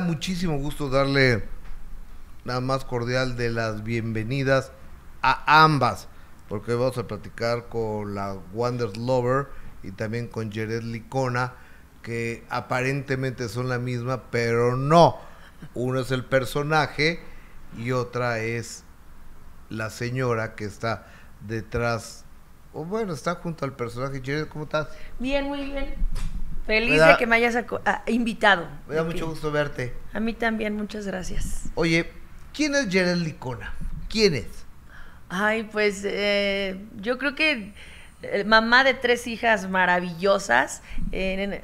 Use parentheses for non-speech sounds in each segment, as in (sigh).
muchísimo gusto darle la más cordial de las bienvenidas a ambas, porque vamos a platicar con la Wonder Lover y también con Jared Licona, que aparentemente son la misma, pero no. Uno es el personaje y otra es la señora que está detrás, o bueno, está junto al personaje. Jared, ¿cómo estás? Bien, muy bien. Feliz de que me hayas ah, invitado. Me da mucho gusto verte. A mí también, muchas gracias. Oye, ¿quién es Gerald Licona? ¿Quién es? Ay, pues eh, yo creo que eh, mamá de tres hijas maravillosas. Eh,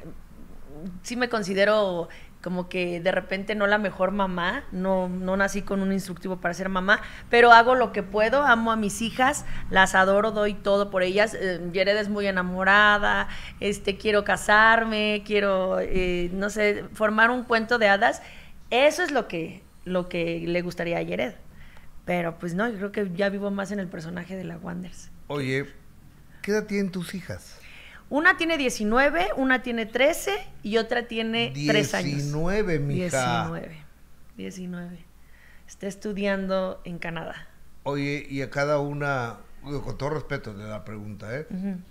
sí me considero como que de repente no la mejor mamá, no, no nací con un instructivo para ser mamá, pero hago lo que puedo, amo a mis hijas, las adoro, doy todo por ellas, eh, Yered es muy enamorada, este, quiero casarme, quiero, eh, no sé, formar un cuento de hadas, eso es lo que, lo que le gustaría a Yered, pero pues no, yo creo que ya vivo más en el personaje de la Wanders. Oye, ¿qué edad tienen tus hijas? Una tiene 19, una tiene 13 y otra tiene 3 años. 19, mija. 19. 19. Está estudiando en Canadá. Oye, y a cada una, con todo respeto de la pregunta, ¿eh?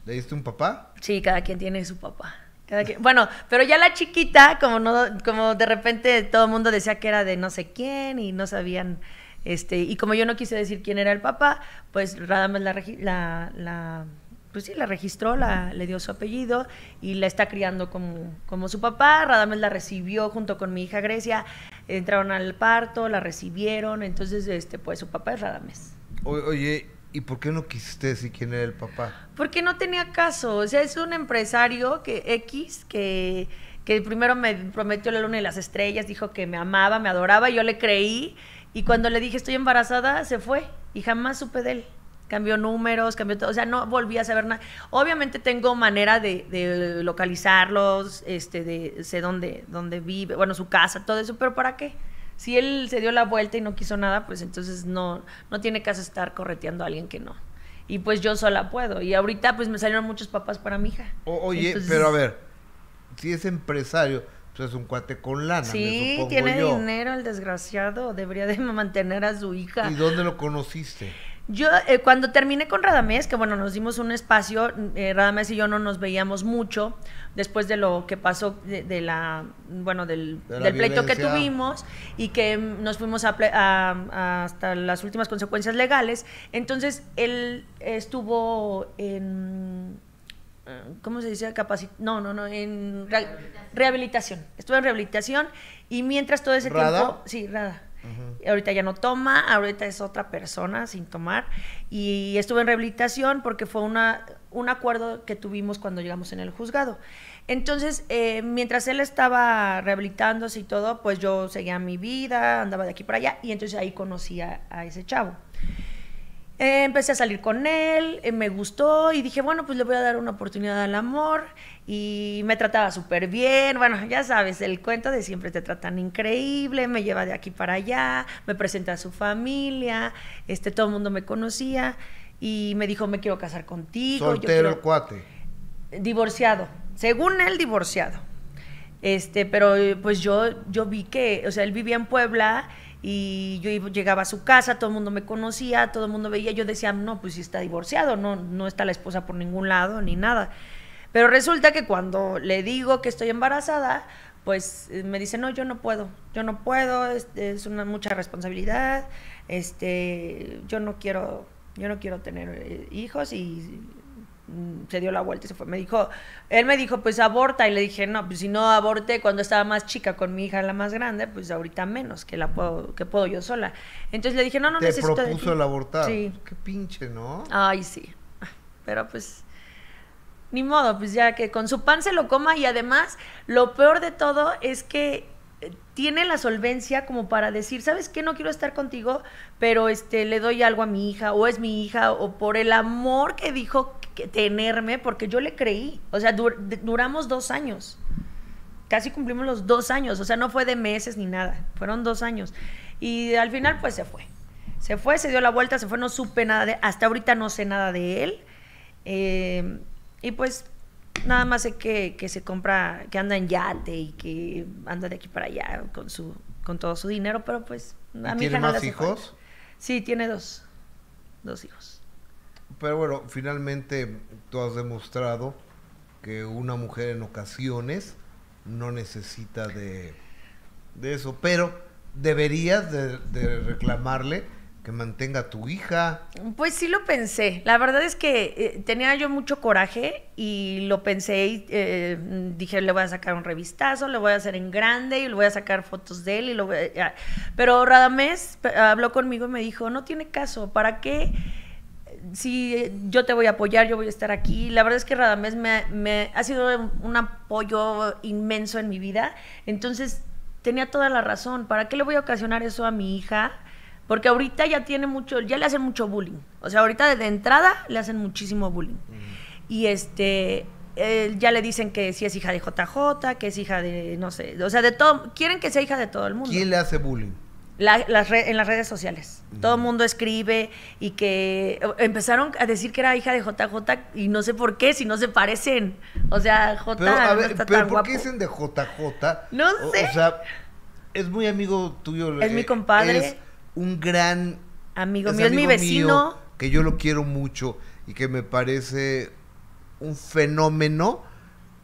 ¿Le diste un papá? Sí, cada quien tiene su papá. Cada bueno, pero ya la chiquita, como no, como de repente todo el mundo decía que era de no sé quién y no sabían, este, y como yo no quise decir quién era el papá, pues Radames la, la, la pues sí, la registró, la, le dio su apellido y la está criando como, como su papá. Radames la recibió junto con mi hija Grecia, entraron al parto, la recibieron, entonces este, pues su papá es Radames. oye, ¿y por qué no quisiste decir quién era el papá? Porque no tenía caso, o sea, es un empresario que X que primero me prometió la luna y las estrellas, dijo que me amaba, me adoraba, yo le creí y cuando le dije estoy embarazada, se fue y jamás supe de él cambió números, cambió todo, o sea, no volví a saber nada. Obviamente tengo manera de, localizarlos, este, de sé dónde, dónde vive, bueno, su casa, todo eso, pero ¿para qué? Si él se dio la vuelta y no quiso nada, pues entonces no, no tiene caso estar correteando a alguien que no. Y pues yo sola puedo. Y ahorita pues me salieron muchos papás para mi hija. oye, pero a ver, si es empresario, pues es un cuate con lana. Sí, tiene dinero el desgraciado. Debería de (laughs) mantener a su hija. ¿Y dónde lo conociste? Yo, eh, cuando terminé con Radamés, que bueno, nos dimos un espacio, eh, Radamés y yo no nos veíamos mucho después de lo que pasó de, la, bueno, del, pleito que tuvimos y que mm, nos fuimos hasta las últimas consecuencias legales. Entonces, él estuvo en. Eh, ¿Cómo se dice? no, no, no, en rehabilitación. Estuvo en rehabilitación y mientras todo ese tiempo. Sí, Rada. Ahorita ya no toma, ahorita es otra persona sin tomar. Y estuve en rehabilitación porque fue una, un acuerdo que tuvimos cuando llegamos en el juzgado. Entonces, eh, mientras él estaba rehabilitándose y todo, pues yo seguía mi vida, andaba de aquí para allá y entonces ahí conocí a ese chavo. Eh, empecé a salir con él, eh, me gustó y dije, bueno, pues le voy a dar una oportunidad al amor y me trataba súper bien, bueno, ya sabes, el cuento de siempre te tratan increíble, me lleva de aquí para allá, me presenta a su familia, este, todo el mundo me conocía y me dijo, me quiero casar contigo. Soltero o cuate. Divorciado, según él divorciado. Este, pero pues yo, yo vi que, o sea, él vivía en Puebla y yo llegaba a su casa, todo el mundo me conocía, todo el mundo veía, yo decía, no, pues si está divorciado, no, no está la esposa por ningún lado ni nada. Pero resulta que cuando le digo que estoy embarazada, pues eh, me dice, no, yo no puedo, yo no puedo, es, es una mucha responsabilidad, este, yo no quiero, yo no quiero tener eh, hijos y Mm, se dio la vuelta y se fue. Me dijo, él me dijo, pues aborta. Y le dije, no, pues si no aborté cuando estaba más chica con mi hija, la más grande, pues ahorita menos, que la puedo, que puedo yo sola. Entonces le dije, no, no necesito. Te propuso el abortar. Sí. Qué pinche, ¿no? Ay, sí. Pero pues, ni modo, pues ya que con su pan se lo coma. Y además, lo peor de todo es que eh, tiene la solvencia como para decir, ¿sabes qué? No quiero estar contigo, pero este le doy algo a mi hija o es mi hija o por el amor que dijo tenerme porque yo le creí. O sea, duramos dos años. Casi cumplimos los dos años. O sea, no fue de meses ni nada. Fueron dos años. Y al final, pues se fue. Se fue, se dio la vuelta, se fue, no supe nada de Hasta ahorita no sé nada de él. Eh, y pues nada más sé que, que, se compra, que anda en yate y que anda de aquí para allá con su con todo su dinero, pero pues a mí ¿Tiene más hijos? Sí, tiene dos. Dos hijos. Pero bueno, finalmente tú has demostrado que una mujer en ocasiones no necesita de, eso, pero deberías de, reclamarle que mantenga a tu hija. Pues sí lo pensé. La verdad es que eh, tenía yo mucho coraje y lo pensé y eh, dije, le voy a sacar un revistazo, le voy a hacer en grande y le voy a sacar fotos de él. Y lo Pero Radamés habló conmigo y me dijo, no tiene caso, ¿para qué? sí, eh, yo te voy a apoyar, yo voy a estar aquí. La verdad es que Radamés me, ha sido un apoyo inmenso en mi vida. Entonces, tenía toda la razón. ¿Para qué le voy a ocasionar eso a mi hija? Porque ahorita ya tiene mucho, ya le hacen mucho bullying. O sea, ahorita de entrada le hacen muchísimo bullying. Y este, ya le dicen que si sí es hija de JJ, que es hija de, no sé, o sea, de todo, quieren que sea hija de todo el mundo. ¿Quién le hace bullying? en las redes sociales. Todo el mundo escribe y que empezaron a decir que era hija de JJ y no sé por qué, si no se parecen. O sea, JJ pero, a ver, pero ¿por qué dicen de JJ? No sé. O, sea, es muy amigo tuyo. Es mi eh, compadre. Es un gran amigo mío, es, mi vecino. que yo lo quiero mucho y que me parece un fenómeno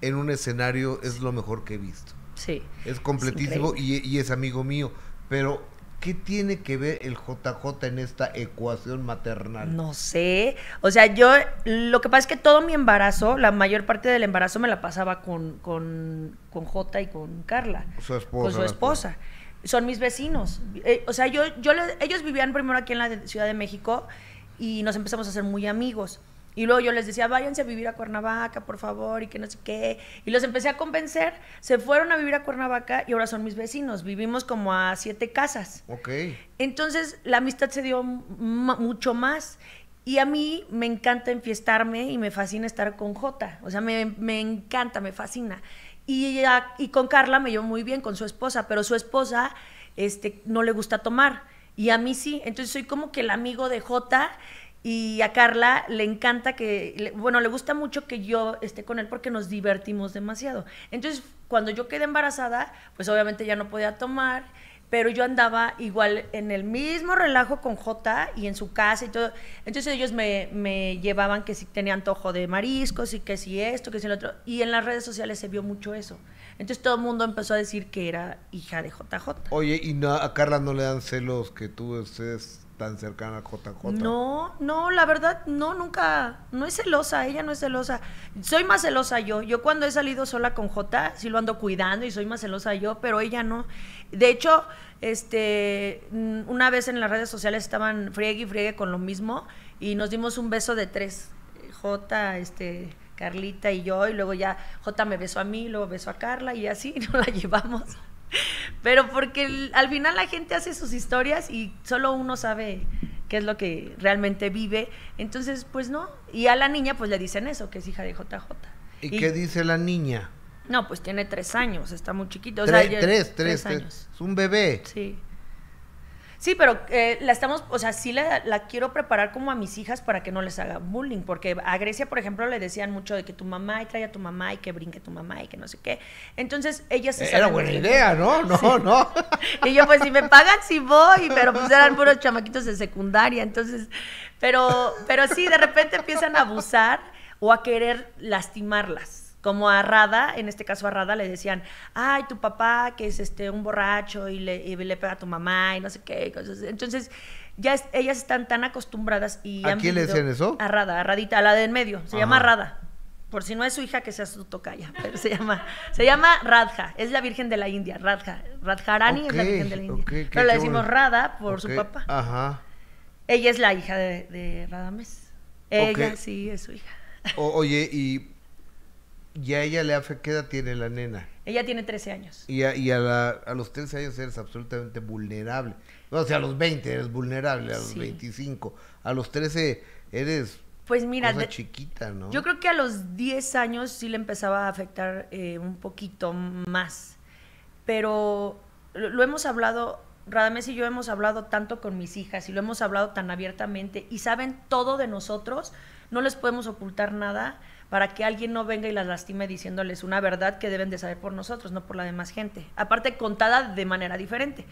en un escenario, es lo mejor que he visto. Sí. Es completísimo y, y es amigo mío. Pero ¿Qué tiene que ver el JJ en esta ecuación maternal? No sé. O sea, yo lo que pasa es que todo mi embarazo, la mayor parte del embarazo me la pasaba con, con, con J y con Carla. Su esposa. Con su esposa. Son mis vecinos. Eh, o sea, yo, yo ellos vivían primero aquí en la Ciudad de México y nos empezamos a ser muy amigos. Y luego yo les decía, váyanse a vivir a Cuernavaca, por favor, y que no sé qué. Y los empecé a convencer. Se fueron a vivir a Cuernavaca y ahora son mis vecinos. Vivimos como a siete casas. Ok. Entonces la amistad se dio mucho más. Y a mí me encanta enfiestarme y me fascina estar con Jota. O sea, me, encanta, me fascina. Y, y con Carla me llevo muy bien, con su esposa, pero su esposa este, no le gusta tomar. Y a mí sí. Entonces soy como que el amigo de Jota y a Carla le encanta que, bueno, le gusta mucho que yo esté con él porque nos divertimos demasiado. Entonces, cuando yo quedé embarazada, pues obviamente ya no podía tomar, pero yo andaba igual en el mismo relajo con J y en su casa y todo. Entonces ellos me, me llevaban que si tenía antojo de mariscos y que si esto, que si el otro. Y en las redes sociales se vio mucho eso. Entonces todo el mundo empezó a decir que era hija de JJ. Oye, ¿y no, a Carla no le dan celos que tú estés tan cercana a JJ? No, no, la verdad, no, nunca, no es celosa, ella no es celosa. Soy más celosa yo. Yo cuando he salido sola con J, sí lo ando cuidando y soy más celosa yo, pero ella no. De hecho, este, mm, una vez en las redes sociales estaban friegue y friegue con lo mismo y nos dimos un beso de tres. J, este, Carlita y yo, y luego ya J me besó a mí, luego besó a Carla y así (laughs) nos la llevamos. Pero porque al final la gente hace sus historias y solo uno sabe qué es lo que realmente vive. Entonces, pues no. Y a la niña, pues le dicen eso, que es hija de JJ. ¿Y, qué dice la niña? No, pues tiene tres años, está muy chiquito. O sea, tres, tres, años. Es un bebé. Sí. Sí, pero eh, la estamos, o sea, sí la, quiero preparar como a mis hijas para que no les haga bullying, porque a Grecia, por ejemplo, le decían mucho de que tu mamá y trae a tu mamá y que brinque tu mamá y que no sé qué. Entonces, ellas se Era buena idea, ¿no? No, no. (laughs) Y yo, pues, si me pagan, si voy, pero pues eran puros chamaquitos de secundaria, entonces, pero, pero sí, de repente empiezan a abusar o a querer lastimarlas. Como a Rada, en este caso a Rada le decían, ay, tu papá que es este un borracho y le, le pega a tu mamá y no sé qué, cosas. Entonces, ya ellas están tan acostumbradas y... ¿A quién le decían eso? A Rada, a Radita, a la de en medio, se llama Rada. Por si no es su hija, que sea su tocaya, (laughs) pero se llama, se llama Radha, es la Virgen de la India, Radha. Radharani es la Virgen de la India. pero le decimos Radha Rada por su papá. Ajá. Ella es la hija de, de Radames. Ella sí es su hija. oye, y ¿Y a ella le hace, qué edad tiene la nena? Ella tiene 13 años. Y a, y a, los 13 años eres absolutamente vulnerable. O sea, a los 20 eres vulnerable, a los 25. A los 13 eres pues mira, cosa chiquita, ¿no? Yo creo que a los 10 años sí le empezaba a afectar eh, un poquito más. Pero lo, lo hemos hablado, Radames y yo hemos hablado tanto con mis hijas y lo hemos hablado tan abiertamente y saben todo de nosotros, no les podemos ocultar nada para que alguien no venga y las lastime diciéndoles una verdad que deben de saber por nosotros, no por la demás gente. Aparte, contada de manera diferente.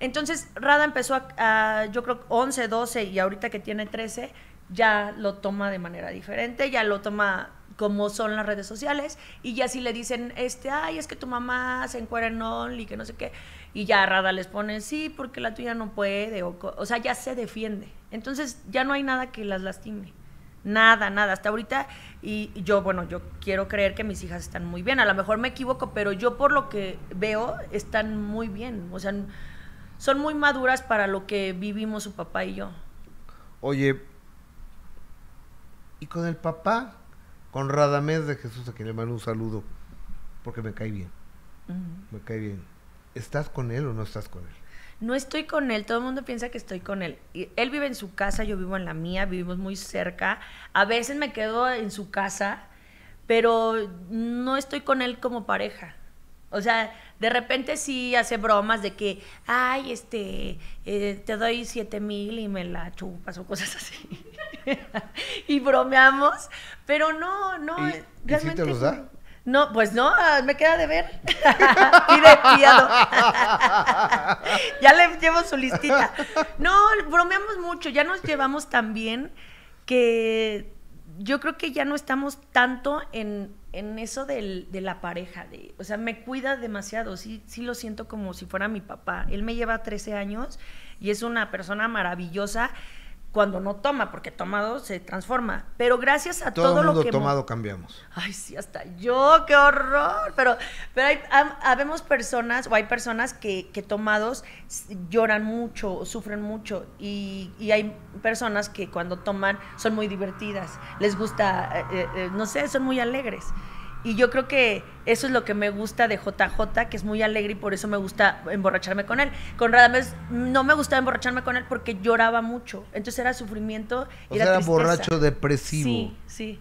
Entonces, Rada empezó a, yo creo, 11, 12 y ahorita que tiene 13, ya lo toma de manera diferente, ya lo toma como son las redes sociales y ya si le dicen este ay es que tu mamá se encuera en y que no sé qué y ya Rada les pone sí porque la tuya no puede o, o sea ya se defiende entonces ya no hay nada que las lastime Nada, nada. Hasta ahorita, y yo, bueno, yo quiero creer que mis hijas están muy bien. A lo mejor me equivoco, pero yo por lo que veo, están muy bien. O sea, son muy maduras para lo que vivimos su papá y yo. Oye, y con el papá, con Radamés de Jesús, a quien le mando un saludo, porque me cae bien. Me cae bien. ¿Estás con él o no estás con él? no estoy con él, todo el mundo piensa que estoy con él. él vive en su casa, yo vivo en la mía, vivimos muy cerca. A veces me quedo en su casa, pero no estoy con él como pareja. O sea, de repente sí hace bromas de que, ay, este, eh, te doy siete mil y me la chupas o cosas así. (laughs) y bromeamos, pero no, no. realmente, te los da? No, pues no, ah, me queda de ver. (laughs) (laughs) ya le llevo su listita. No, bromeamos mucho, ya nos llevamos tan bien que yo creo que ya no estamos tanto en, eso de la pareja. De, o sea, me cuida demasiado, sí, sí lo siento como si fuera mi papá. Él me lleva 13 años y es una persona maravillosa cuando no toma, porque tomado se transforma. Pero gracias a todo, todo mundo lo que tomado cambiamos. Ay, sí, hasta yo, qué horror. Pero, pero hay, habemos personas o hay personas que, que tomados lloran mucho, sufren mucho y, hay personas que cuando toman son muy divertidas, les gusta, eh, eh, eh, no sé, son muy alegres. Y yo creo que eso es lo que me gusta de JJ, que es muy alegre y por eso me gusta emborracharme con él. Con Radames no me gustaba emborracharme con él porque lloraba mucho. Entonces era sufrimiento y era, sea, borracho depresivo. Sí,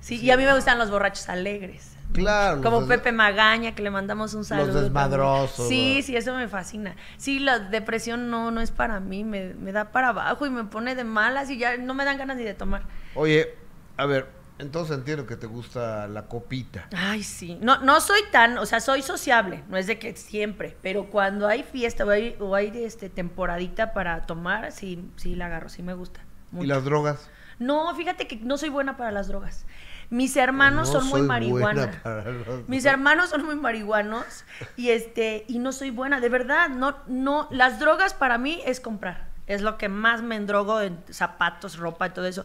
sí, y a mí me gustan los borrachos alegres. Claro. Como Pepe Magaña, que le mandamos un saludo. Los desmadrosos. Sí, sí, eso me fascina. Sí, la depresión no, no es para mí, me, me, da para abajo y me pone de malas y ya no me dan ganas ni de tomar. Oye, a ver, entonces entiendo que te gusta la copita. Ay, sí. No, no soy tan, o sea, soy sociable, no es de que siempre, pero cuando hay fiesta o hay, este, temporadita para tomar, sí, sí la agarro, sí me gusta. ¿Y las drogas? No, fíjate que no soy buena para las drogas. Mis pues hermanos son muy marihuanos. (laughs) Mis hermanos son muy marihuanos y este y no soy buena, de verdad, no no las drogas para mí es comprar. Es lo que más me endrogo en zapatos, ropa y todo eso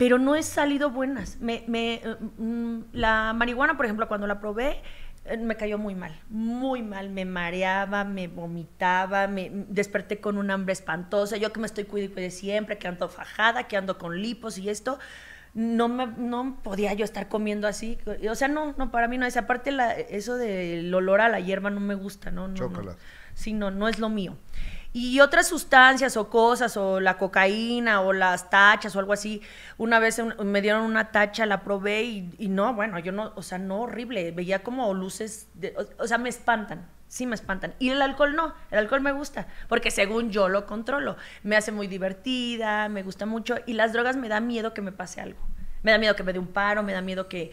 pero no he salido buenas. Eh, mm, la marihuana, por ejemplo, cuando la probé, eh, me cayó muy mal, muy mal, me mareaba, me vomitaba, me mm, desperté con un hambre espantosa, yo que me estoy cuidando de siempre, que ando fajada, que ando con lipos y esto, no me, podía yo estar comiendo así, o sea, no, no, para mí no es, aparte eso del olor a la hierba no me gusta, ¿no? no, no. Sí, no, no es lo mío y otras sustancias o cosas, o la cocaína, o las tachas, o algo así. Una vez me dieron una tacha, la probé y, no, bueno, yo no, o sea, no horrible. Veía como luces, o, sea, me espantan, sí me espantan. Y el alcohol no, el alcohol me gusta, porque según yo lo controlo. Me hace muy divertida, me gusta mucho. Y las drogas me da miedo que me pase algo. Me da miedo que me dé un paro, me da miedo que,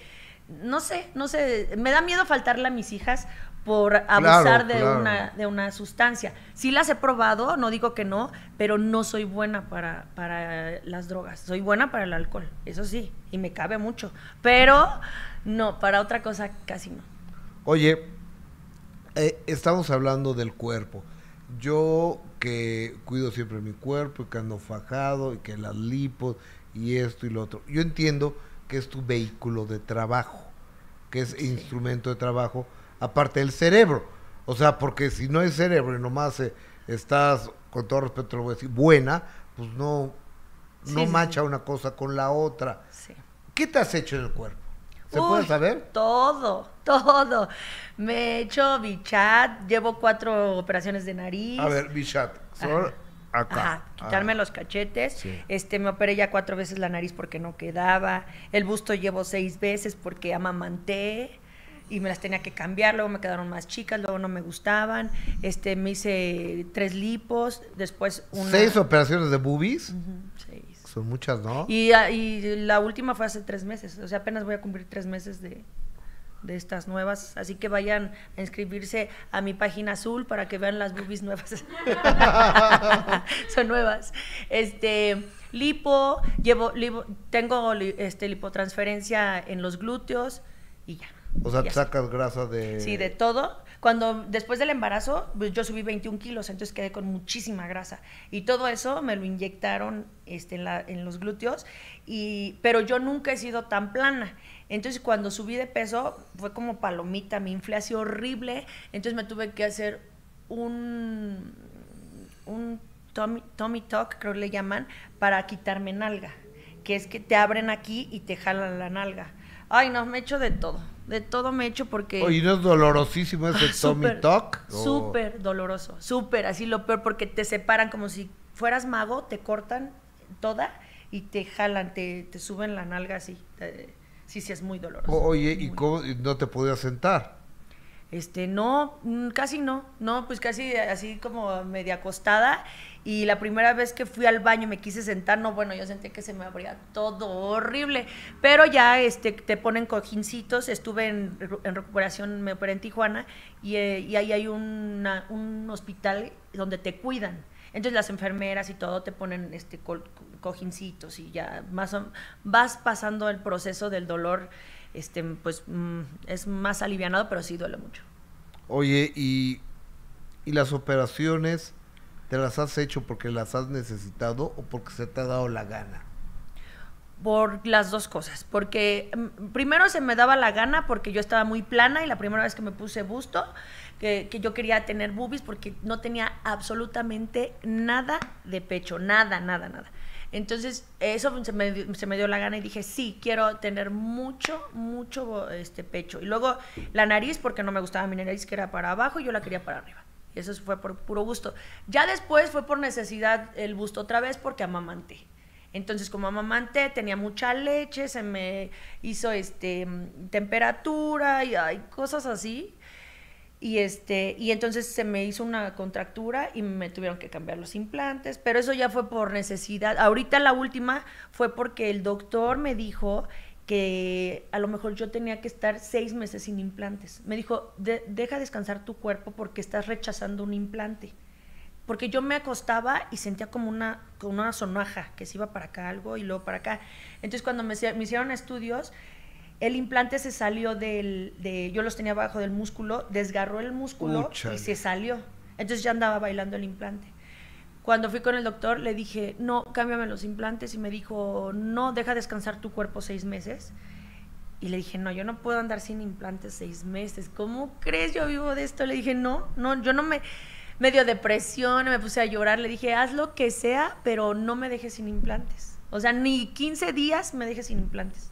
no sé, no sé, me da miedo faltarle a mis hijas por abusar de, Una, de una sustancia. Sí las he probado, no digo que no, pero no soy buena para, para las drogas. Soy buena para el alcohol, eso sí, y me cabe mucho. Pero no, para otra cosa casi no. Oye, eh, estamos hablando del cuerpo. Yo que cuido siempre mi cuerpo y que ando fajado y que las lipos y esto y lo otro. Yo entiendo que es tu vehículo de trabajo, que es instrumento de trabajo aparte del cerebro. O sea, porque si no es cerebro y nomás eh, estás, con todo respeto lo voy a decir, buena, pues no, no macha una cosa con la otra. ¿Qué te has hecho en el cuerpo? ¿Se puede saber? Todo, todo. Me he hecho bichat, llevo cuatro operaciones de nariz. A ver, bichat. Solo acá. Ajá, quitarme ah. los cachetes. Este, me operé ya cuatro veces la nariz porque no quedaba. El busto llevo seis veces porque amamanté y me las tenía que cambiar, luego me quedaron más chicas, luego no me gustaban, este, me hice tres lipos, después una... ¿Seis operaciones de boobies? seis. Son muchas, ¿no? Y, ah, y, la última fue hace tres meses, o sea, apenas voy a cumplir tres meses de, estas nuevas, así que vayan a inscribirse a mi página azul para que vean las boobies nuevas. (laughs) Son nuevas. Este lipo, llevo tengo este lipotransferencia en los glúteos y ya. O sea, sacas grasa de... Sí, de todo. Cuando después del embarazo, pues, yo subí 21 kilos, entonces quedé con muchísima grasa. Y todo eso me lo inyectaron este, en, los glúteos, y, pero yo nunca he sido tan plana. Entonces cuando subí de peso fue como palomita, me inflé así horrible, entonces me tuve que hacer un, un tummy, tummy creo que le llaman, para quitarme nalga, que es que te abren aquí y te jalan la nalga. Ay, no, me echo de todo de todo me he hecho porque... Oye, ¿no es dolorosísimo ese ah, Tommy Talk? Súper doloroso, súper, así lo peor, porque te separan como si fueras mago, te cortan toda y te jalan, te, te suben la nalga así. sí, sí, es muy doloroso. Oye, ¿y cómo no te podías sentar? Este, no, mm, casi no, no, pues casi así como media acostada. Y la primera vez que fui al baño me quise sentar, no, bueno, yo sentí que se me abría todo horrible. Pero ya este, te ponen cojincitos, estuve en, recuperación, me operé en Tijuana y, eh, ahí hay un hospital donde te cuidan. Entonces las enfermeras y todo te ponen este cojincitos y ya más o, vas pasando el proceso del dolor este, pues mm, es más aliviado, pero sí duele mucho. Oye, ¿y, las operaciones te las has hecho porque las has necesitado o porque se te ha dado la gana? Por las dos cosas, porque mm, primero se me daba la gana porque yo estaba muy plana y la primera vez que me puse busto, que, que, yo quería tener boobies porque no tenía absolutamente nada de pecho, nada, nada, nada. Entonces, eso se me, dio la gana y dije, sí, quiero tener mucho, mucho este pecho. Y luego la nariz, porque no me gustaba mi nariz, que era para abajo, y yo la quería para arriba. Y eso fue por puro gusto. Ya después fue por necesidad el busto otra vez, porque amamanté. Entonces, como amamanté, tenía mucha leche, se me hizo este temperatura y hay cosas así. Y, este, y entonces se me hizo una contractura y me tuvieron que cambiar los implantes, pero eso ya fue por necesidad. Ahorita la última fue porque el doctor me dijo que a lo mejor yo tenía que estar seis meses sin implantes. Me dijo, deja descansar tu cuerpo porque estás rechazando un implante. Porque yo me acostaba y sentía como una, como una sonaja, que se iba para acá algo y luego para acá. Entonces cuando me hicieron estudios, el implante se salió del, de, yo los tenía abajo del músculo, desgarró el músculo y se salió. Entonces ya andaba bailando el implante. Cuando fui con el doctor le dije, no, cámbiame los implantes y me dijo, no, deja descansar tu cuerpo seis meses. Y le dije, no, yo no puedo andar sin implantes seis meses. ¿Cómo crees yo vivo de esto? Le dije, no, no, yo no me... Me dio depresión, me puse a llorar, le dije, haz lo que sea, pero no me dejes sin implantes. O sea, ni 15 días me dejes sin implantes.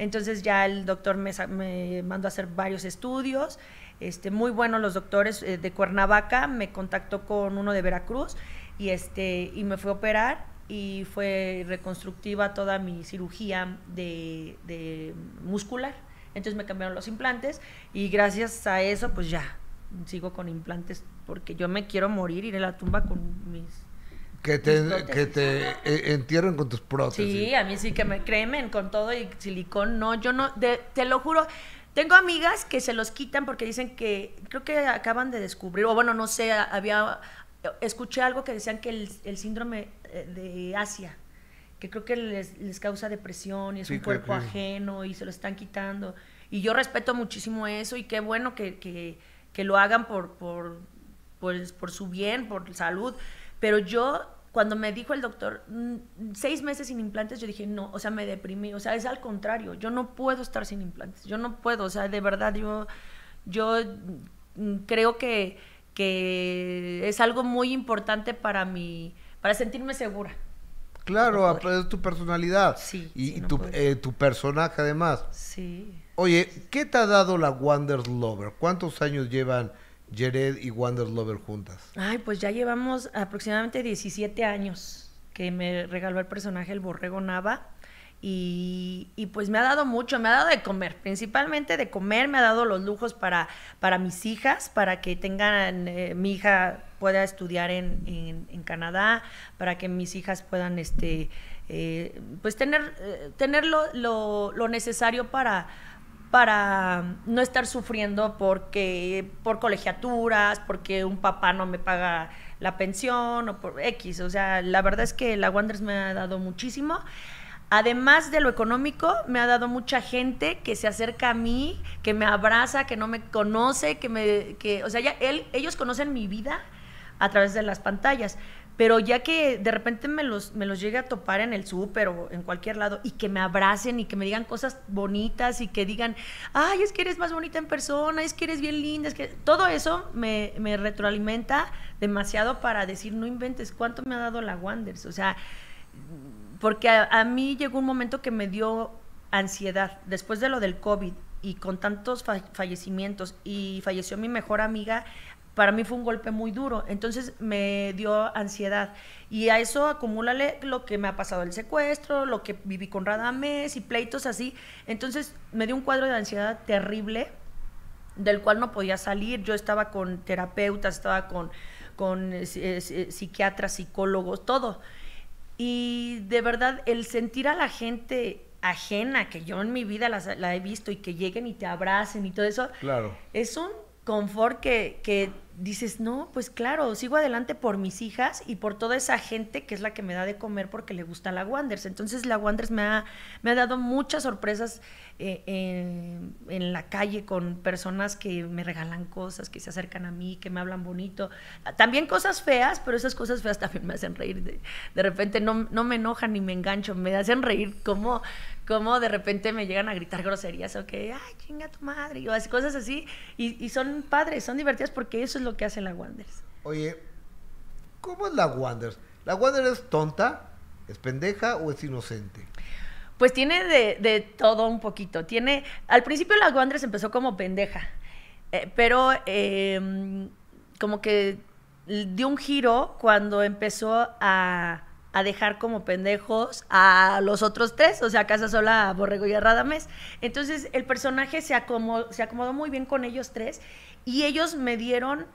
Entonces ya el doctor me, mandó a hacer varios estudios, este, muy buenos los doctores eh, de Cuernavaca, me contactó con uno de Veracruz y, este, y me fue a operar y fue reconstructiva toda mi cirugía de, de muscular. Entonces me cambiaron los implantes y gracias a eso pues ya sigo con implantes porque yo me quiero morir, ir a la tumba con mis que te, que te eh, entierren con tus prótesis. Sí, a mí sí que me cremen con todo y silicón. No, yo no, te lo juro. Tengo amigas que se los quitan porque dicen que, creo que acaban de descubrir, o bueno, no sé, había, escuché algo que decían que el, síndrome eh, de Asia, que creo que les, les causa depresión y es un cuerpo ajeno y se lo están quitando. Y yo respeto muchísimo eso y qué bueno que, que, que lo hagan por, por, por, pues, por su bien, por salud pero yo, cuando me dijo el doctor, mm, seis meses sin implantes, yo dije, no, o sea, me deprimí. O sea, es al contrario, yo no puedo estar sin implantes, yo no puedo, o sea, de verdad, yo, yo mm, creo que, que es algo muy importante para mi, para sentirme segura. Claro, aprender tu personalidad. Sí. Y, tu, eh, tu, personaje además. Sí. Oye, ¿qué te ha dado la Wonders Lover? ¿Cuántos años llevan Jared y Wanderlover Lover juntas? Ay, pues ya llevamos aproximadamente 17 años que me regaló el personaje el borrego Nava. Y, pues me ha dado mucho, me ha dado de comer, principalmente de comer, me ha dado los lujos para, para mis hijas, para que tengan, eh, mi hija pueda estudiar en, Canadá, para que mis hijas puedan, este, eh, pues tener, eh, tener lo, lo necesario para, para no estar sufriendo porque por colegiaturas, porque un papá no me paga la pensión o por X. O sea, la verdad es que la Wanderers me ha dado muchísimo. Además de lo económico, me ha dado mucha gente que se acerca a mí, que me abraza, que no me conoce, que me que, o sea, ya ellos conocen mi vida a través de las pantallas. Pero ya que de repente me los, me los llegue a topar en el súper o en cualquier lado y que me abracen y que me digan cosas bonitas y que digan, ay, es que eres más bonita en persona, es que eres bien linda, es que todo eso me, retroalimenta demasiado para decir, no inventes cuánto me ha dado la Wanders. O sea, porque a, mí llegó un momento que me dio ansiedad después de lo del COVID y con tantos fallecimientos y falleció mi mejor amiga para mí fue un golpe muy duro, entonces me dio ansiedad. Y a eso acumúlale lo que me ha pasado el secuestro, lo que viví con Radames y pleitos así. Entonces me dio un cuadro de ansiedad terrible del cual no podía salir. Yo estaba con terapeutas, estaba con, con eh, eh, eh, psiquiatras, psicólogos, todo. Y de verdad, el sentir a la gente ajena, que yo en mi vida la, he visto, y que lleguen y te abracen y todo eso, claro. es un confort que, que dices, no, pues claro, sigo adelante por mis hijas y por toda esa gente que es la que me da de comer porque le gusta la Wanders. Entonces la Wanders me ha, me ha dado muchas sorpresas eh, en la calle con personas que me regalan cosas, que se acercan a mí, que me hablan bonito. También cosas feas, pero esas cosas feas también me hacen reír. De, repente no, me enojan ni me engancho, me hacen reír como, como de repente me llegan a gritar groserías o que, ay, chinga tu madre, o cosas así. Y, son padres, son divertidas porque eso es lo que hace la Wanders. Oye, ¿cómo es la Wanders? ¿La Wanders es tonta, es pendeja o es inocente? pues tiene de, todo un poquito. Tiene, al principio Las Guandres empezó como pendeja, eh, pero em, como que dio un giro cuando empezó a, dejar como pendejos a los otros tres, o sea, Casa Sola, Borrego y a Radames. Entonces el personaje se acomodó muy bien con ellos tres y ellos me dieron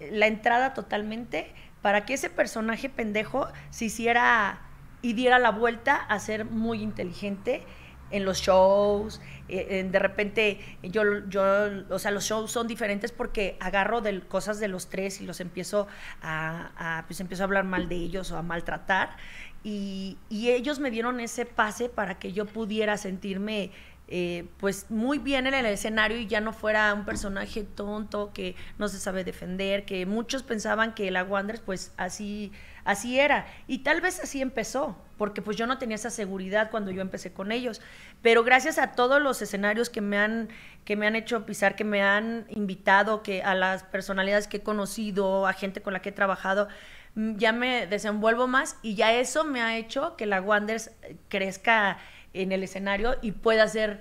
la entrada totalmente para que ese personaje pendejo se hiciera y diera la vuelta a ser muy inteligente en los shows, eh, de repente yo, yo, o sea, los shows son diferentes porque agarro de cosas de los tres y los empiezo a, pues empiezo a hablar mal de ellos o a maltratar y, ellos me dieron ese pase para que yo pudiera sentirme eh, pues muy bien en el escenario y ya no fuera un personaje tonto que no se sabe defender, que muchos pensaban que la Wanders pues así así era. Y tal vez así empezó, porque pues yo no tenía esa seguridad cuando yo empecé con ellos. Pero gracias a todos los escenarios que me han, que me han hecho pisar, que me han invitado, que a las personalidades que he conocido, a gente con la que he trabajado, mm, ya me desenvuelvo más y ya eso me ha hecho que la Wanders eh, crezca en el escenario y pueda ser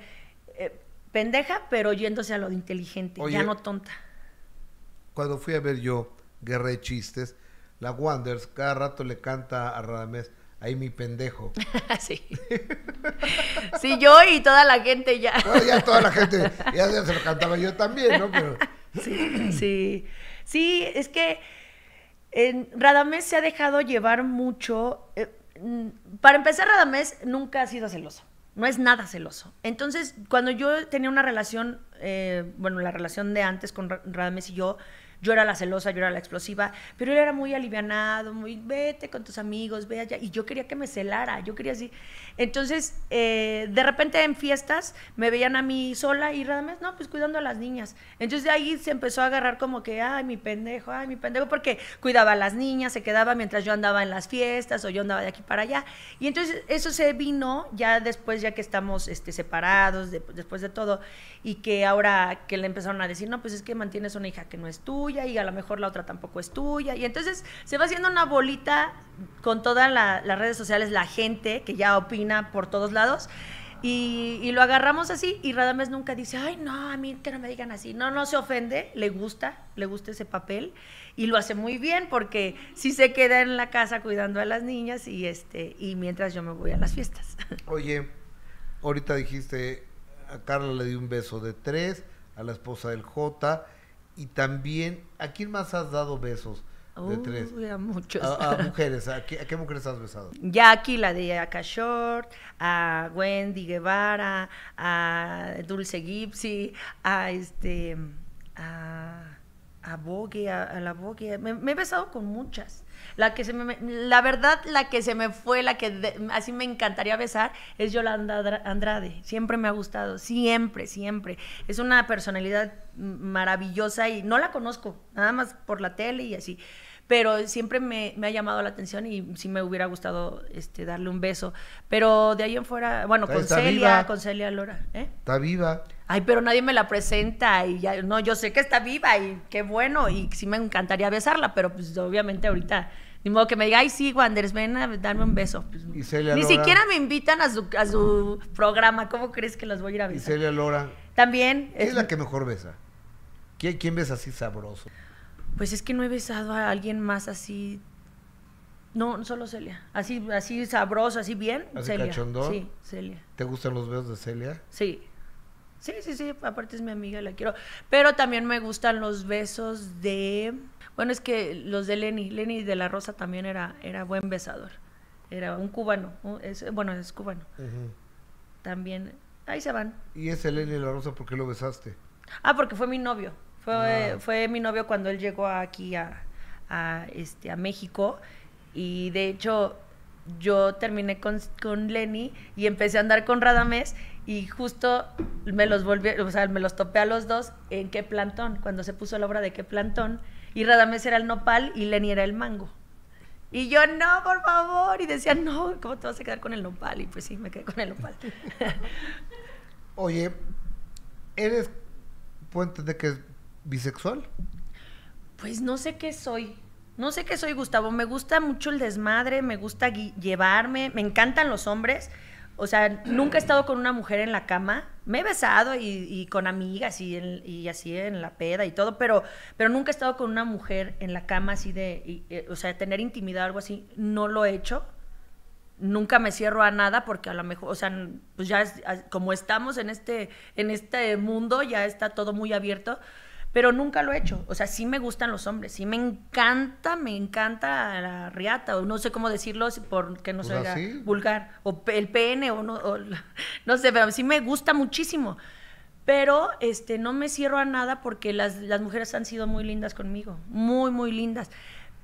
eh, pendeja, pero yéndose a lo inteligente, ya no tonta. Cuando fui a ver yo Guerra Chistes, la Wonders cada rato le canta a Radamés, ahí mi pendejo. (laughs) sí. sí, yo y toda la gente ya. (laughs) ya toda la gente, ya se lo cantaba yo también, ¿no? Pero... (laughs) sí, sí. Sí, es que en Radamés se ha dejado llevar mucho. Eh, mm, para empezar, Radamés nunca ha sido celoso. No es nada celoso. Entonces, cuando yo tenía una relación, eh, bueno, la relación de antes con Radamés y yo, yo era la celosa, yo era la explosiva, pero él era muy alivianado, muy vete con tus amigos, ve allá. Y yo quería que me celara, yo quería así. Entonces, eh, de repente en fiestas me veían a mí sola y nada más no, pues cuidando a las niñas. Entonces de ahí se empezó a agarrar como que, ay, mi pendejo, ay, mi pendejo, porque cuidaba a las niñas, se quedaba mientras yo andaba en las fiestas o yo andaba de aquí para allá. Y entonces eso se vino ya después, ya que estamos este, separados, después de todo, y que ahora que le empezaron a decir, no, pues es que mantienes una hija que no es tú y a lo mejor la otra tampoco es tuya. Y entonces se va haciendo una bolita con todas las redes sociales, la gente que ya opina por todos lados. Y, lo agarramos así y Radames nunca dice, ay, no, a mí que no me digan así. No, no se ofende, le gusta, le gusta ese papel y lo hace muy bien porque Si se queda en la casa cuidando a las niñas y, este, y mientras yo me voy a las fiestas. (laughs) Oye, ahorita dijiste, a Carla le di un beso de tres, a la esposa del J, y también, ¿a quién más has dado besos? De tres. a A, (laughs) mujeres, ¿a qué, mujeres has besado? Ya aquí la de Aka Short, a Wendy Guevara, a Dulce Gipsy, a este, a a a, a la Bogue. Me, he besado con muchas. La que se la verdad, la que se me fue, la que así me encantaría besar, es Yolanda Andrade. Siempre me ha gustado, siempre, siempre. Es una personalidad maravillosa y no la conozco, nada más por la tele y así pero siempre me, ha llamado la atención y sí me hubiera gustado este, darle un beso. Pero de ahí en fuera, bueno, con Celia, con Celia Lora. ¿eh? Está viva. Ay, pero nadie me la presenta y ya, no, yo sé que está viva y qué bueno y sí me encantaría besarla, pero pues obviamente ahorita... Ni modo que me diga, ay, sí, Wanders, ven a darme un beso. Pues, ¿Y Celia ni siquiera me invitan a su, a su programa. ¿Cómo crees que las voy a ir a besar? ¿Y Celia Lora? También. es, la que mejor besa? quién besa así sabroso? pues es que no he besado a alguien más así. No, solo Celia. Así, así sabroso, así bien. Celia. Sí, Celia. ¿Te gustan los besos de Celia? Sí. Sí, sí, sí. Aparte es mi amiga, la quiero. Pero también me gustan los besos de. Bueno, es que los de Lenny. Lenny de la Rosa también era, era buen besador. Era un cubano. es, bueno, es cubano. También. Ahí se van. ¿Y ese Lenny de la Rosa por qué lo besaste? Ah, porque fue mi novio. Fue, fue mi novio cuando él llegó aquí a, este, a México y de hecho yo terminé con, con Lenny y empecé a andar con Radames y justo me los volví, o sea, me los topé a los dos en qué plantón, cuando se puso la obra de qué plantón y Radames era el nopal y Lenny era el mango. Y yo, no, por favor. Y decía, no, ¿cómo te vas a quedar con el nopal? Y pues sí, me quedé con el nopal. (laughs) Oye, eres, puente de que bisexual? Pues no sé qué soy. No sé qué soy, Gustavo. Me gusta mucho el desmadre, me gusta llevarme, me encantan los hombres. O sea, nunca he estado con una mujer en la cama. Me he besado y, con amigas y, y, así en la peda y todo, pero, pero nunca he estado con una mujer en la cama así de, eh, o sea, tener intimidad o algo así. No lo he hecho. Nunca me cierro a nada porque a lo mejor, o sea, pues ya como estamos en este, en este mundo, ya está todo muy abierto pero nunca lo he hecho. O sea, sí me gustan los hombres, sí me encanta, me encanta la riata, o no sé cómo decirlo porque no soy vulgar, o el pene, o no, no sé, pero sí me gusta muchísimo. Pero este, no me cierro a nada porque las, las mujeres han sido muy lindas conmigo, muy, muy lindas.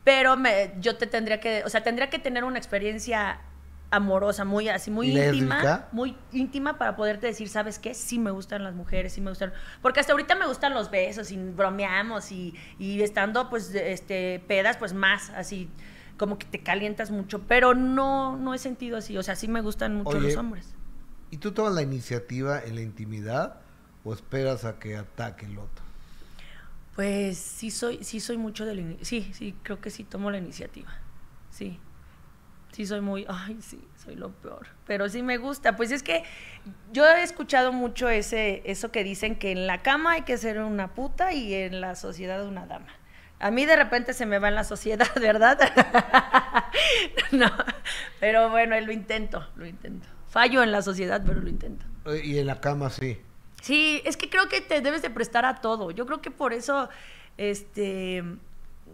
Pero me, yo te tendría que, o sea, tendría que tener una experiencia amorosa, muy así, muy íntima, muy íntima para poderte decir, ¿sabes qué? Sí me gustan las mujeres, sí me gustan, porque hasta ahorita me gustan los besos y bromeamos y, estando pues este pedas pues más así como que te calientas mucho, pero no no he sentido así, o sea, sí me gustan mucho los hombres. ¿Y tú tomas la iniciativa en la intimidad o esperas a que ataque el otro? Pues sí soy sí soy mucho del sí, sí creo que sí tomo la iniciativa. Sí. Sí, soy muy, ay, sí, soy lo peor. Pero sí me gusta. Pues es que yo he escuchado mucho ese, eso que dicen que en la cama hay que ser una puta y en la sociedad una dama. A mí de repente se me va en la sociedad, (laughs) ¿verdad? (laughs) no, pero bueno, lo intento, lo intento. Fallo en la sociedad, pero lo intento. Eh, y en la cama sí. Sí, es que creo que te debes de prestar a todo. Yo creo que por eso, este,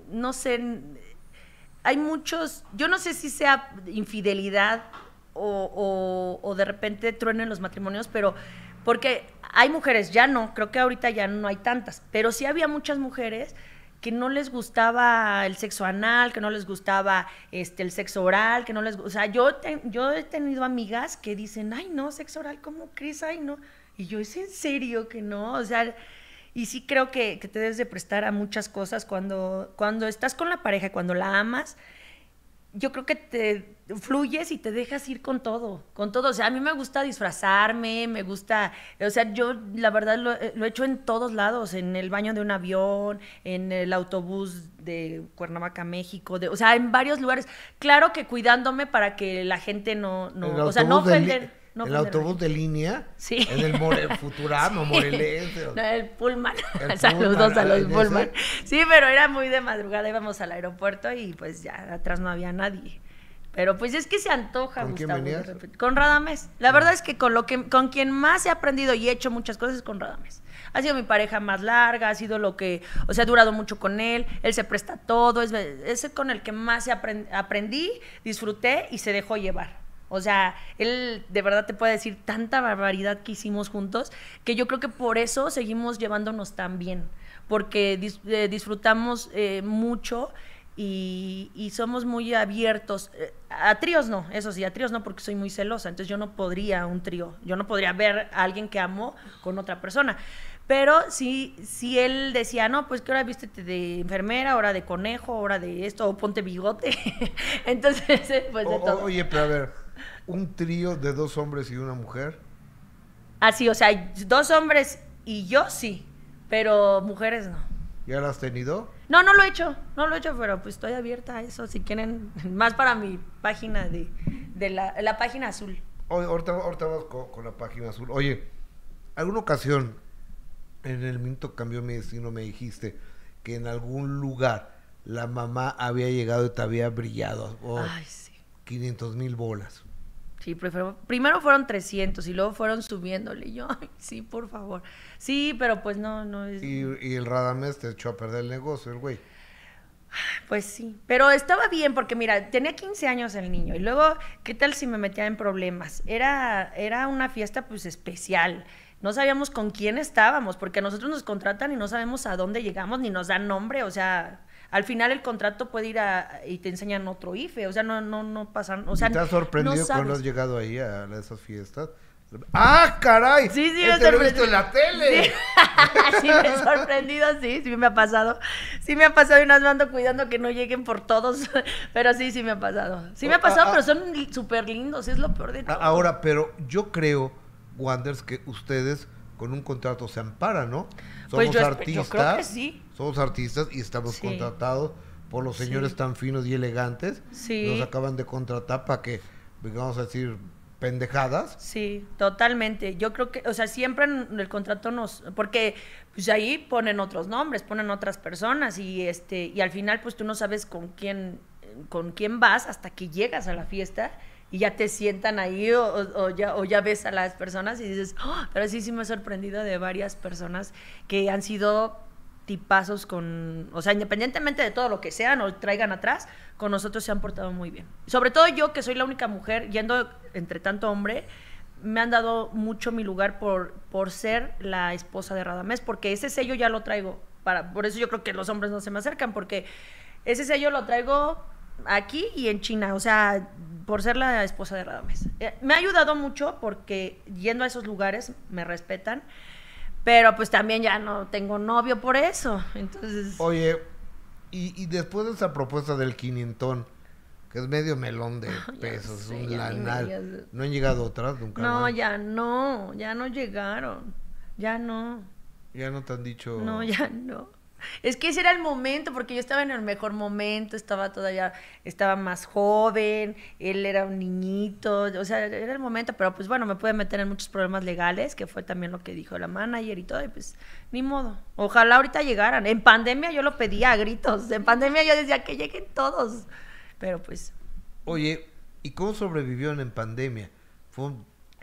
no sé, hay muchos, yo no sé si sea infidelidad o, de repente truenen los matrimonios, pero porque hay mujeres, ya no, creo que ahorita ya no hay tantas, pero sí había muchas mujeres que no les gustaba el sexo anal, que no les gustaba este el sexo oral, que no les, o sea, yo yo he tenido amigas que dicen, "Ay, no, sexo oral, ¿cómo crees? Ay, no." Y yo, "¿Es en serio que no?" O sea, y sí creo que, te debes de prestar a muchas cosas cuando, cuando estás con la pareja, cuando la amas. Yo creo que te fluyes y te dejas ir con todo, con todo. O sea, a mí me gusta disfrazarme, me gusta, o sea, yo la verdad lo, he hecho en todos lados, en el baño de un avión, en el autobús de Cuernavaca, México, de, o sea, en varios lugares. Claro que cuidándome para que la gente no, no o sea, no el autobús de línea. Sí. En el More, (laughs) Futurama, No, el Pullman. (laughs) Saludos a los Pullman. Sí, pero era muy de madrugada, íbamos al aeropuerto y pues ya atrás no había nadie. Pero pues es que se antoja, ¿Con Con Radames. La ah. verdad es que con lo que con quien más he aprendido y he hecho muchas cosas es con Radames. Ha sido mi pareja más larga, ha sido lo que, o sea, ha durado mucho con él, él se presta todo, es, con el que más aprendí, disfruté y se dejó llevar. O sea, él de verdad te puede decir tanta barbaridad que hicimos juntos que yo creo que por eso seguimos llevándonos tan bien, porque eh, disfrutamos eh, mucho y, somos muy abiertos. Eh, a tríos no, eso sí, a tríos no porque soy muy celosa, entonces yo no podría un trío, yo no podría ver a alguien que amo con otra persona. Pero si, si él decía, no, pues que ahora vístete de enfermera, ahora de conejo, ahora de esto, o ponte bigote, (laughs) entonces pues de todo. Oye, pero a ver un trío de dos hombres y una mujer? Así, ah, o sea, dos hombres y yo sí, pero mujeres no. ¿Ya las has tenido? No, no lo he hecho, no lo he hecho, pero pues estoy abierta a eso. Si quieren, (laughs) más para mi página de, la, página azul. Oye, ahorita, ahorita con, la página azul. Oye, alguna ocasión en el minuto cambió mi destino, me dijiste que en algún lugar la mamá había llegado y te había brillado. 500 mil bolas primero fueron 300 y luego fueron subiéndole. yo, (laughs) sí, por favor. Sí, pero pues no, no es... Y, el Radamés te echó a perder el negocio, el güey. Pues sí, pero estaba bien porque mira, tenía 15 años el niño y luego, ¿qué tal si me metía en problemas? Era, era una fiesta pues especial, no sabíamos con quién estábamos porque nosotros nos contratan y no sabemos a dónde llegamos ni nos dan nombre, o sea, al final el contrato puede ir a y te enseñan otro IFE, o sea, no no no pasan, o sea, ¿Te has sorprendido cuando has llegado ahí a, esas fiestas? ¡Ah, caray! Sí, sí, he visto en la tele. (laughs) Sí. me he sorprendido, sí, sí me ha pasado. Sí me ha pasado y nos me cuidando que no lleguen por todos, (laughs) pero sí, sí me ha pasado. Sí me ha pasado, pero son súper lindos, es lo peor de todo. Ahora, pero yo creo, Wanders, que ustedes con un contrato se ampara, ¿no? Pues somos artistas. Somos artistas y estamos contratados por los señores tan finos y elegantes. Nos acaban de contratar para que, digamos a decir, pendejadas. Sí, totalmente. Yo creo que, o sea, siempre en el contrato nos, porque pues ahí ponen otros nombres, ponen otras personas y este y al final pues tú no sabes con quién con quién vas hasta que llegas a la fiesta y ya te sientan ahí o, ya, ves a las personas y dices, ah, pero sí, sí me he sorprendido de varias personas que han sido tipazos con, o sea, independientemente de todo lo que sean o traigan atrás, con nosotros se han portado muy bien. Sobre todo yo, que soy la única mujer, yendo entre tanto hombre, me han dado mucho mi lugar por, por ser la esposa de Radamés, porque ese sello ya lo traigo. Para, por eso yo creo que los hombres no se me acercan, porque ese sello lo traigo aquí y en China, o sea, por ser la esposa de Radames. Eh, me ha ayudado mucho porque yendo a esos lugares me respetan, pero pues también ya no tengo novio por eso, entonces... Oye, y, después de esa propuesta del quinientón, que es medio melón de (laughs) pesos, un lanal, ¿no han llegado otras nunca? No, ya no, ya no llegaron, ya no. Ya no te han dicho... No, ya no. Es que ese era el momento, porque yo estaba en el mejor momento, estaba todavía, estaba más joven, él era un niñito, o sea, era el momento, pero pues bueno, me pude meter en muchos problemas legales, que fue también lo que dijo la manager y todo, y pues ni modo. Ojalá ahorita llegaran. En pandemia yo lo pedía a gritos, en pandemia yo decía que lleguen todos, pero pues... Oye, ¿y cómo sobrevivió en pandemia? Fue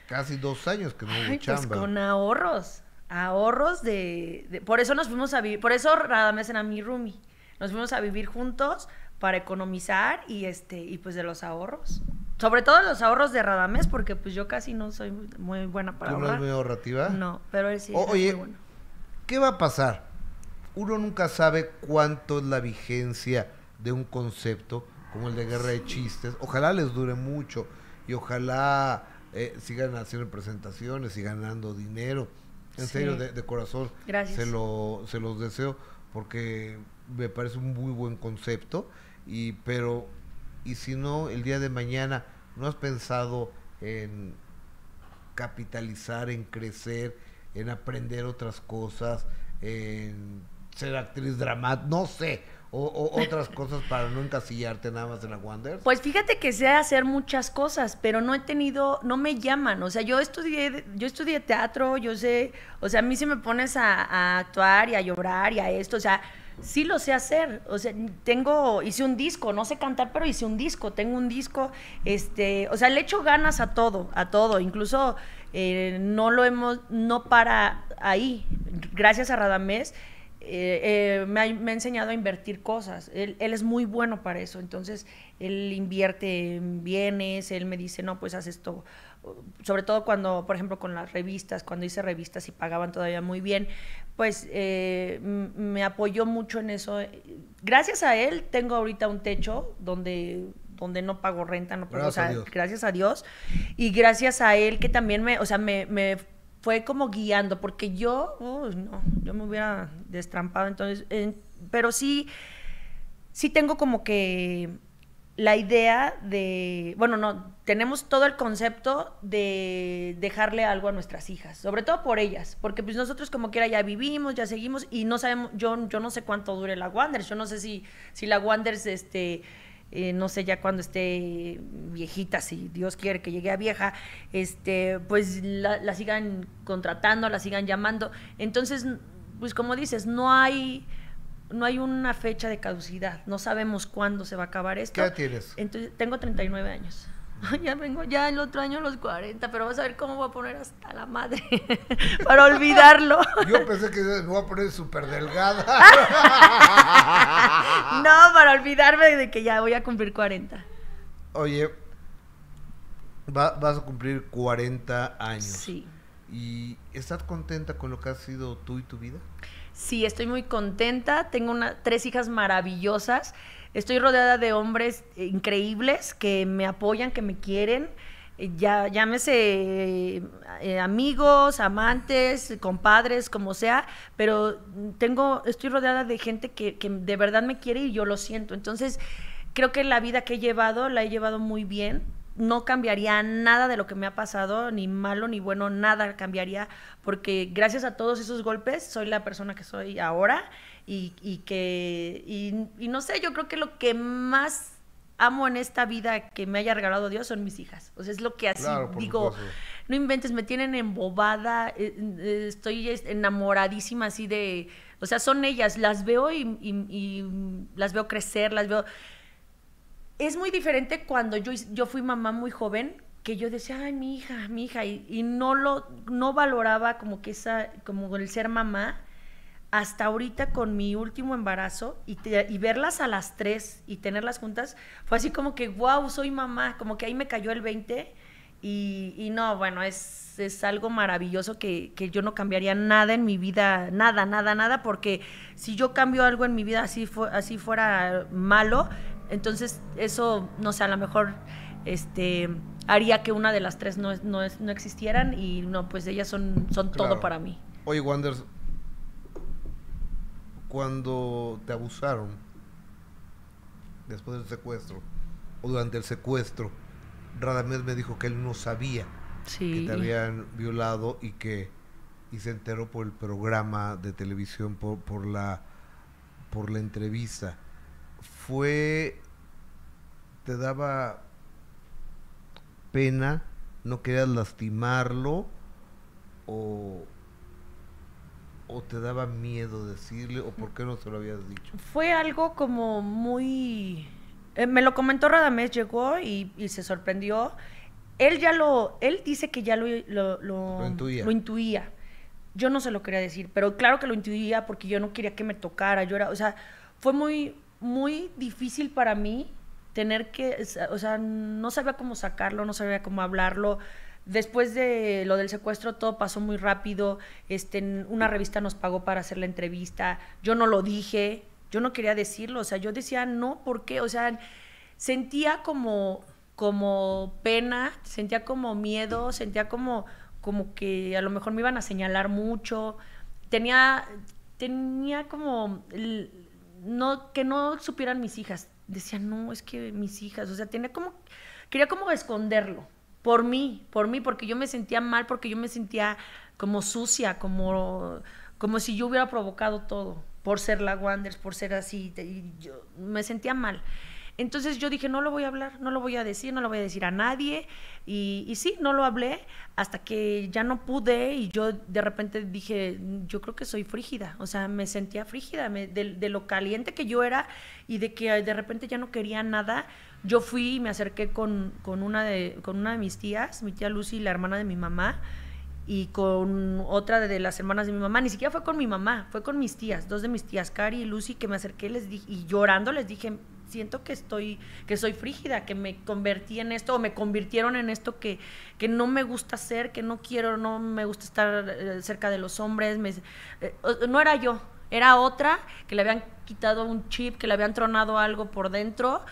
casi dos años que no hubo pues con ahorros ahorros de, Por eso nos fuimos a vivir, por eso Radamés era mi roomie. Nos fuimos a vivir juntos para economizar y, este, y pues de los ahorros. Sobre todo los ahorros de Radamés, porque pues yo casi no soy muy buena para ahorrar. no eres muy ahorrativa? No, pero él sí oye, ¿qué va a pasar? Uno nunca sabe cuánto es la vigencia de un concepto como el de guerra de chistes. Ojalá les dure mucho y ojalá eh, sigan haciendo presentaciones y ganando dinero en serio, de, corazón. Se, lo, se los deseo porque me parece un muy buen concepto, y, pero, y si no, el día de mañana, ¿no has pensado en capitalizar, en crecer, en aprender otras cosas, en ser actriz dramática? No sé, o, otras cosas para no encasillarte nada más en la Wander? Pues fíjate que sé hacer muchas cosas, pero no he tenido, no me llaman. O sea, yo estudié, yo estudié teatro, yo sé, o sea, a mí si me pones a, actuar y a llorar y a esto, o sea, sí lo sé hacer. O sea, tengo, hice un disco, no sé cantar, pero hice un disco, tengo un disco, este, o sea, le echo ganas a todo, a todo. Incluso eh, no lo hemos, no para ahí. Gracias a Radamés eh, eh, me, ha, enseñado a invertir cosas. Él, es muy bueno para eso. Entonces, él invierte en bienes, él me dice, no, pues haz esto. Sobre todo cuando, por ejemplo, con las revistas, cuando hice revistas y pagaban todavía muy bien, pues eh, me apoyó mucho en eso. Gracias a él tengo ahorita un techo donde donde no pago renta, no gracias, a Dios. gracias a Dios. Y gracias a él que también me, o sea, me fue como guiando, porque yo, no, yo me hubiera destrampado entonces, pero sí, sí tengo como que la idea de, bueno, no, tenemos todo el concepto de dejarle algo a nuestras hijas, sobre todo por ellas, porque pues nosotros como quiera ya vivimos, ya seguimos y no sabemos, yo, yo no sé cuánto dure la Wanderers yo no sé si, si la Wanders, este, eh, no sé ya cuando esté viejita, si Dios quiere que llegue a vieja, este, pues la, sigan contratando, la sigan llamando. Entonces, pues como dices, no hay no hay una fecha de caducidad, no sabemos cuándo se va a acabar esto. ¿Qué tienes? Entonces, tengo 39 años. (laughs) ya vengo ya el otro año los 40, pero vas a ver cómo voy a poner hasta la madre (laughs) para olvidarlo. (laughs) Yo pensé que me voy a poner súper delgada. no, para olvidarme de que ya voy a cumplir 40. Oye, vas a cumplir 40 años. Sí. ¿Y estás contenta con lo que has sido tú y tu vida? Sí, estoy muy contenta. Tengo tres hijas maravillosas estoy rodeada de hombres eh, increíbles que me apoyan, que me quieren. Eh, ya, llámese eh, amigos, amantes, compadres, como sea, pero tengo, estoy rodeada de gente que, que de verdad me quiere y yo lo siento. Entonces, creo que la vida que he llevado la he llevado muy bien, no cambiaría nada de lo que me ha pasado, ni malo ni bueno, nada cambiaría, porque gracias a todos esos golpes soy la persona que soy ahora y, y que, y, no sé, yo creo que lo que más amo en esta vida que me haya regalado Dios son mis hijas. O sea, es lo que así digo, no inventes, me tienen embobada, eh, eh, estoy enamoradísima así de, o sea, son ellas, las veo y, las veo crecer, las veo... Es muy diferente cuando yo, yo fui mamá muy joven, que yo decía, ay, mi hija, mi hija, y, y no lo, no valoraba como que esa, como el ser mamá, hasta ahorita con mi último embarazo y, verlas a las tres y tenerlas juntas, fue así como que, wow, soy mamá, como que ahí me cayó el 20 y, no, bueno, es, algo maravilloso que, yo no cambiaría nada en mi vida, nada, nada, nada, porque si yo cambio algo en mi vida así, fuera malo, entonces eso, no sé, a lo mejor este haría que una de las tres no, existieran y no, pues ellas son, son todo para mí. Oye, Wanders, cuando te abusaron después del secuestro o durante el secuestro, Radamés me dijo que él no sabía que te habían violado y que se enteró por el programa de televisión por, la por la entrevista. Fue te daba pena, no querías lastimarlo o o te daba miedo decirle o por qué no se lo habías dicho? Fue algo como muy... Eh, me lo comentó Radamés, llegó y, se sorprendió. Él ya lo... Él dice que ya lo, lo, intuía. Yo no se lo quería decir, pero claro que lo intuía porque yo no quería que me tocara. Yo era, o sea, fue muy, muy difícil para mí tener que, o sea, no sabía cómo sacarlo, no sabía cómo hablarlo. Después de lo del secuestro todo pasó muy rápido, este, una revista nos pagó para hacer la entrevista, yo no lo dije, yo no quería decirlo, o sea, yo decía no, ¿por qué? O sea, sentía como, como pena, sentía como miedo, sentía como, como que a lo mejor me iban a señalar mucho, tenía, tenía como no, que no supieran mis hijas, decía no, es que mis hijas, o sea, tenía como, quería como esconderlo por mí, por mí, porque yo me sentía mal, porque yo me sentía como sucia, como, como si yo hubiera provocado todo, por ser la Wanders, por ser así, y yo me sentía mal. Entonces yo dije, no lo voy a hablar, no lo voy a decir, no lo voy a decir a nadie. Y, sí, no lo hablé hasta que ya no pude y yo de repente dije, yo creo que soy frígida. O sea, me sentía frígida de, lo caliente que yo era y de que de repente ya no quería nada. Yo fui y me acerqué con, una de, con una de mis tías, mi tía Lucy, la hermana de mi mamá, y con otra de las hermanas de mi mamá. Ni siquiera fue con mi mamá, fue con mis tías, dos de mis tías, Cari y Lucy, que me acerqué les dije, y llorando les dije, siento que estoy, que soy frígida, que me convertí en esto, o me convirtieron en esto que, que no me gusta ser, que no quiero, no me gusta estar eh, cerca de los hombres. Me, eh, no era yo, era otra, que le habían quitado un chip, que le habían tronado algo por dentro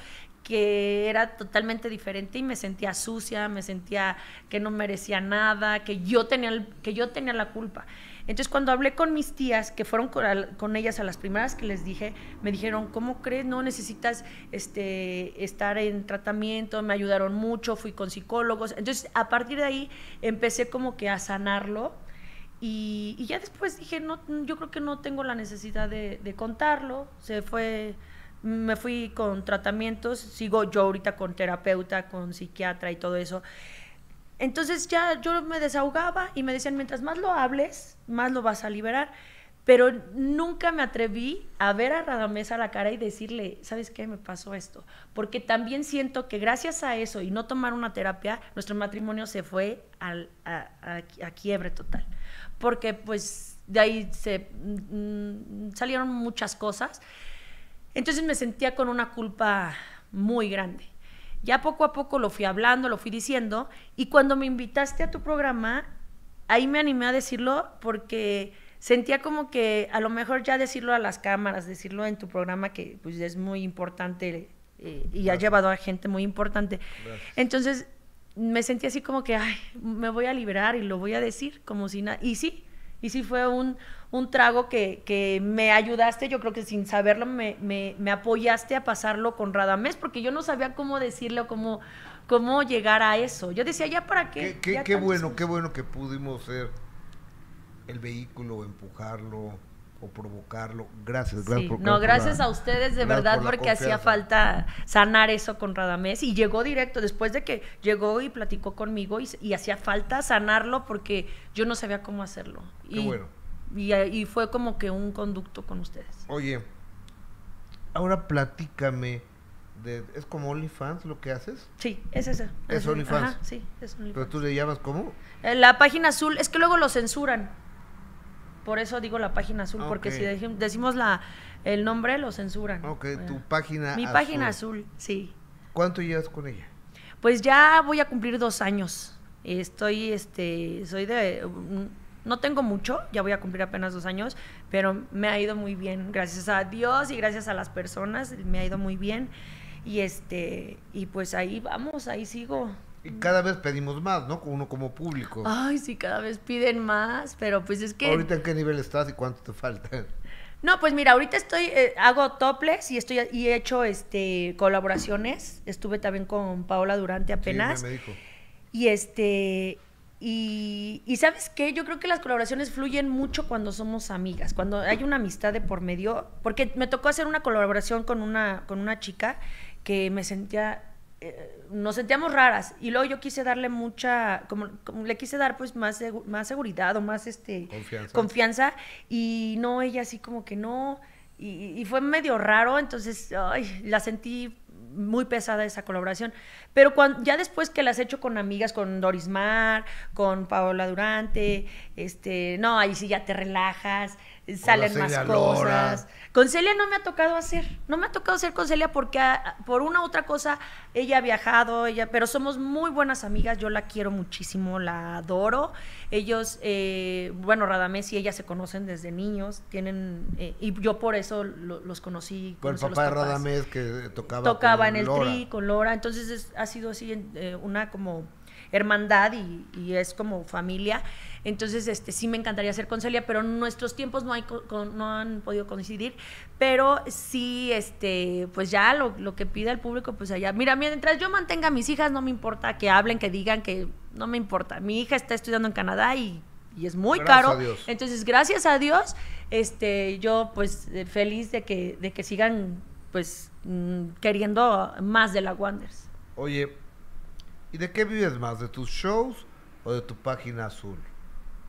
que era totalmente diferente y me sentía sucia, me sentía que no merecía nada, que yo tenía, que yo tenía la culpa. Entonces cuando hablé con mis tías, que fueron con, ellas a las primeras que les dije, me dijeron, ¿cómo crees? No necesitas este, estar en tratamiento, me ayudaron mucho, fui con psicólogos. Entonces a partir de ahí empecé como que a sanarlo. Y, ya después dije, no, yo creo que no tengo la necesidad de contarlo. Se fue, me fui con tratamientos, sigo yo ahorita con terapeuta, con psiquiatra y todo eso. Entonces ya yo me desahogaba y me decían, mientras más lo hables, más lo vas a liberar. Pero nunca me atreví a ver a Radamés a la cara y decirle, ¿sabes qué? Me pasó esto. Porque también siento que gracias a eso y no tomar una terapia, nuestro matrimonio se fue a, quiebre total. Porque pues de ahí se mm, mm, salieron muchas cosas entonces me sentía con una culpa muy grande. Ya poco a poco lo fui hablando, lo fui diciendo, y cuando me invitaste a tu programa, ahí me animé a decirlo porque sentía como que a lo mejor ya decirlo a las cámaras, decirlo en tu programa, que pues es muy importante eh, y ha llevado a gente muy importante. Entonces me sentí así como que, ay, me voy a liberar y lo voy a decir, como si nada. Y sí, y sí fue un, un trago que, me ayudaste, yo creo que sin saberlo me, apoyaste a pasarlo con Radamés, porque yo no sabía cómo decirle o cómo, llegar a eso. Yo decía, ¿ya para qué? Qué, bueno, qué bueno que pudimos ser el vehículo, empujarlo, o provocarlo. Gracias, gracias No, gracias a ustedes de verdad porque hacía falta sanar eso con Radamés y llegó directo después de que llegó y platicó conmigo y, hacía falta sanarlo porque yo no sabía cómo hacerlo. y, bueno. Y, fue como que un conducto con ustedes. Oye, ahora platícame. De, ¿Es como OnlyFans lo que haces? Sí, es esa. ¿Es OnlyFans? sí, es OnlyFans. ¿Pero tú le llamas cómo? Eh, la página azul, es que luego lo censuran. Por eso digo la página azul, porque si decimos la, el nombre lo censuran. Ok, tu página Mi página azul, sí. ¿Cuánto llevas con ella? Pues ya voy a cumplir dos años. Estoy, este, soy de, mm, no tengo mucho, ya voy a cumplir apenas dos años, pero me ha ido muy bien, gracias a Dios y gracias a las personas, me ha ido muy bien. Y este, y pues ahí vamos, ahí sigo. Y cada vez pedimos más, ¿no? Uno como público. Ay, sí, cada vez piden más, pero pues es que... ¿Ahorita en qué nivel estás y cuánto te falta? (laughs) No, pues mira, ahorita estoy, eh, hago toples y estoy y he hecho este colaboraciones. Estuve también con Paola Durante apenas. Sí, me dijo. Y este, y, y, sabes qué, yo creo que las colaboraciones fluyen mucho cuando somos amigas, cuando hay una amistad de por medio, porque me tocó hacer una colaboración con una, con una chica que me sentía eh, nos sentíamos raras y luego yo quise darle mucha, como, le quise dar pues más, más seguridad o más este, confianza. y no, ella así como que no, y, fue medio raro, entonces la sentí muy pesada esa colaboración. Pero cuando, ya después que las he hecho con amigas, con Doris Mar, con Paola Durante, este, no, ahí sí ya te relajas, salen más cosas. Con Celia no me ha tocado hacer, no me ha tocado hacer con Celia porque ah, por una u otra cosa ella ha viajado, ella, pero somos muy buenas amigas, yo la quiero muchísimo, la adoro. Ellos, eh, bueno, Radamés y ella se conocen desde niños, tienen, eh, y yo por eso los conocí. Con el papá de Radamés que tocaba. Tocaba en el tri con Lora, entonces ha sido así eh, una como hermandad y, y es como familia. Entonces, este, sí me encantaría hacer con Celia, pero nuestros tiempos no, hay, no han podido coincidir. Pero sí, este, pues ya lo, lo que pida el público, pues allá. Mira, mientras yo mantenga a mis hijas, no me importa que hablen, que digan, que no me importa. Mi hija está estudiando en Canadá y es muy caro. Entonces, gracias a Dios, este, yo pues eh, feliz de que, de que sigan pues mm, queriendo más de la Wonders. Oye, ¿y de qué vives más? ¿De tus shows o de tu página azul?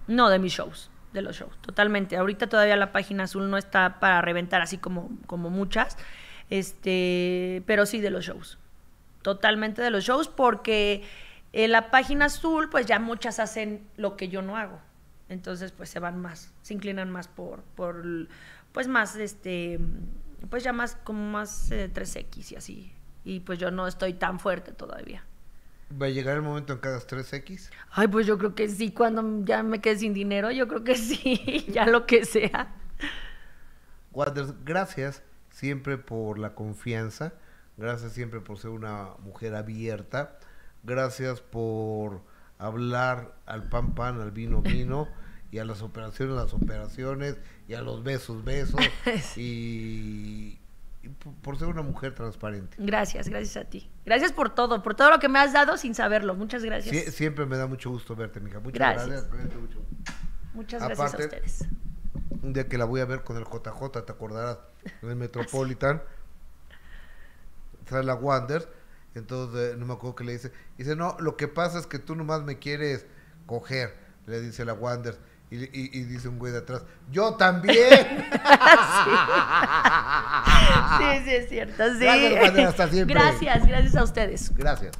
No, de mis shows, de los shows, totalmente. Ahorita todavía la página azul no está para reventar así como, como muchas, este, pero sí de los shows, totalmente de los shows, porque en la página azul, pues ya muchas hacen lo que yo no hago. Entonces, pues se van más, se inclinan más por, por pues más, este, pues ya más, como más 3X eh, y así. Y pues yo no estoy tan fuerte todavía. ¿Va a llegar el momento en cada 3X? Ay, pues yo creo que sí, cuando ya me quede sin dinero, yo creo que (laughs) sí, ya lo que sea. Waters, gracias siempre por la confianza, gracias siempre por ser una mujer abierta, gracias por hablar al pan pan, al vino vino. (laughs) y a las operaciones las operaciones y a los besos besos (laughs) y por ser una mujer transparente. Gracias, gracias a ti. Gracias por todo, por todo lo que me has dado sin saberlo. Muchas gracias. siempre me da mucho gusto verte, mija. Muchas gracias. Muchas gracias a ustedes. Un día que la voy a ver con el JJ, te acordarás, en el Metropolitan. trae la Wander. Entonces, eh, no me acuerdo qué le dice. Dice, no, lo que pasa es que tú nomás me quieres coger, le dice la Wander. Y, dice un güey de atrás, yo también. (laughs) sí. sí, es cierto, sí. gracias, gracias a ustedes. Gracias.